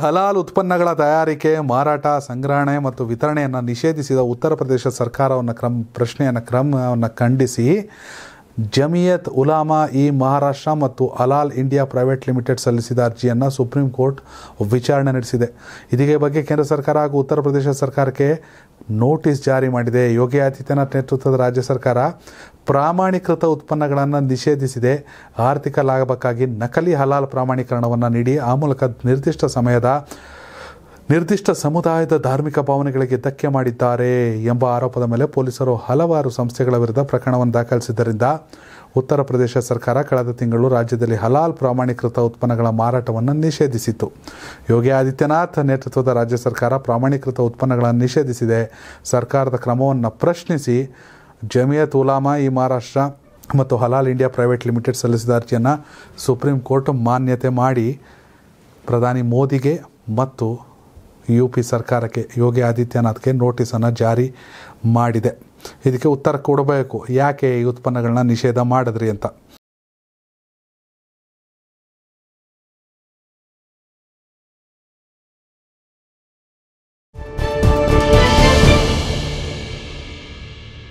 ಹಲಾಲ್ ಉತ್ಪನ್ನಗಳ ತಯಾರಿಕೆ ಮಾರಾಟ ಸಂಗ್ರಹಣೆ ಮತ್ತು ವಿತರಣೆಯನ್ನು ನಿಷೇಧಿಸಿದ ಉತ್ತರ ಪ್ರದೇಶ ಸರ್ಕಾರವನ್ನು ಕ್ರಮ ಪ್ರಶ್ನೆಯನ್ನು ಕ್ರಮವನ್ನು ಖಂಡಿಸಿ ಜಮಿಯತ್ ಉಲಾಮಾ ಇ ಮಹಾರಾಷ್ಟ್ರ ಮತ್ತು ಅಲಾಲ್ ಇಂಡಿಯಾ ಪ್ರೈವೇಟ್ ಲಿಮಿಟೆಡ್ ಸಲ್ಲಿಸಿದ ಅರ್ಜಿಯನ್ನು ಸುಪ್ರೀಂ ಕೋರ್ಟ್ ವಿಚಾರಣೆ ನಡೆಸಿದೆ ಇದಕ್ಕೆ ಬಗ್ಗೆ ಕೇಂದ್ರ ಸರ್ಕಾರ ಹಾಗೂ ಉತ್ತರ ಪ್ರದೇಶ ಸರ್ಕಾರಕ್ಕೆ ನೋಟಿಸ್ ಜಾರಿ ಮಾಡಿದೆ ಯೋಗಿ ಆದಿತ್ಯನಾಥ್ ನೇತೃತ್ವದ ರಾಜ್ಯ ಸರ್ಕಾರ ಪ್ರಾಮಾಣೀಕೃತ ಉತ್ಪನ್ನಗಳನ್ನು ನಿಷೇಧಿಸಿದೆ ಆರ್ಥಿಕ ಲಾಭಕ್ಕಾಗಿ ನಕಲಿ ಹಲಾಲ್ ಪ್ರಮಾಣೀಕರಣವನ್ನು ನೀಡಿ ಆ ಮೂಲಕ ನಿರ್ದಿಷ್ಟ ಸಮಯದ ನಿರ್ದಿಷ್ಟ ಸಮುದಾಯದ ಧಾರ್ಮಿಕ ಭಾವನೆಗಳಿಗೆ ಧಕ್ಕೆ ಮಾಡಿದ್ದಾರೆ ಎಂಬ ಆರೋಪದ ಮೇಲೆ ಪೊಲೀಸರು ಹಲವಾರು ಸಂಸ್ಥೆಗಳ ವಿರುದ್ಧ ಪ್ರಕರಣವನ್ನು ದಾಖಲಿಸಿದ್ದರಿಂದ ಉತ್ತರ ಪ್ರದೇಶ ಸರ್ಕಾರ ಕಳೆದ ತಿಂಗಳು ರಾಜ್ಯದಲ್ಲಿ ಹಲಾಲ್ ಪ್ರಾಮಾಣೀಕೃತ ಉತ್ಪನ್ನಗಳ ಮಾರಾಟವನ್ನು ನಿಷೇಧಿಸಿತು ಯೋಗಿ ಆದಿತ್ಯನಾಥ್ ನೇತೃತ್ವದ ರಾಜ್ಯ ಸರ್ಕಾರ ಪ್ರಾಮಾಣೀಕೃತ ಉತ್ಪನ್ನಗಳನ್ನು ನಿಷೇಧಿಸಿದೆ ಸರ್ಕಾರದ ಕ್ರಮವನ್ನು ಪ್ರಶ್ನಿಸಿ ಜಮಿಯತ್ ಉಲಾಮಾ ಈ ಮಹಾರಾಷ್ಟ್ರ ಮತ್ತು ಹಲಾಲ್ ಇಂಡಿಯಾ ಪ್ರೈವೇಟ್ ಲಿಮಿಟೆಡ್ ಸಲ್ಲಿಸಿದ ಅರ್ಜಿಯನ್ನು ಸುಪ್ರೀಂ ಕೋರ್ಟ್ ಮಾನ್ಯತೆ ಮಾಡಿ ಪ್ರಧಾನಿ ಮೋದಿಗೆ ಮತ್ತು ಯು ಪಿ ಸರ್ಕಾರಕ್ಕೆ ಯೋಗಿ ಆದಿತ್ಯನಾಥ್ಗೆ ನೋಟಿಸನ್ನು ಜಾರಿ ಮಾಡಿದೆ ಇದಕ್ಕೆ ಉತ್ತರ ಕೊಡಬೇಕು ಯಾಕೆ ಈ ಉತ್ಪನ್ನಗಳನ್ನ ನಿಷೇಧ ಮಾಡಿದ್ರಿ ಅಂತ